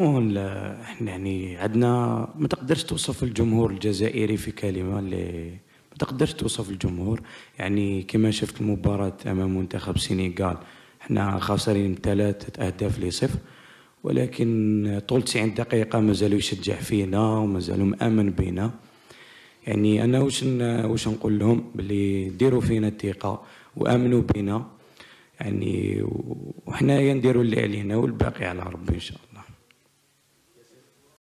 مو احنا يعني عندنا ما تقدرش توصف الجمهور الجزائري في كلمه اللي ما تقدرش توصف الجمهور يعني كما شفت المباراه امام منتخب السنغال احنا خاسرين ثلاثه اهداف لصفر ولكن طول 90 دقيقه مازالوا يشجع فينا ومازالوا مامن بينا يعني انا واش واش نقول لهم بلي ديروا فينا الثقه وامنوا بينا يعني وحنايا نديروا اللي علينا والباقي على ربي ان شاء الله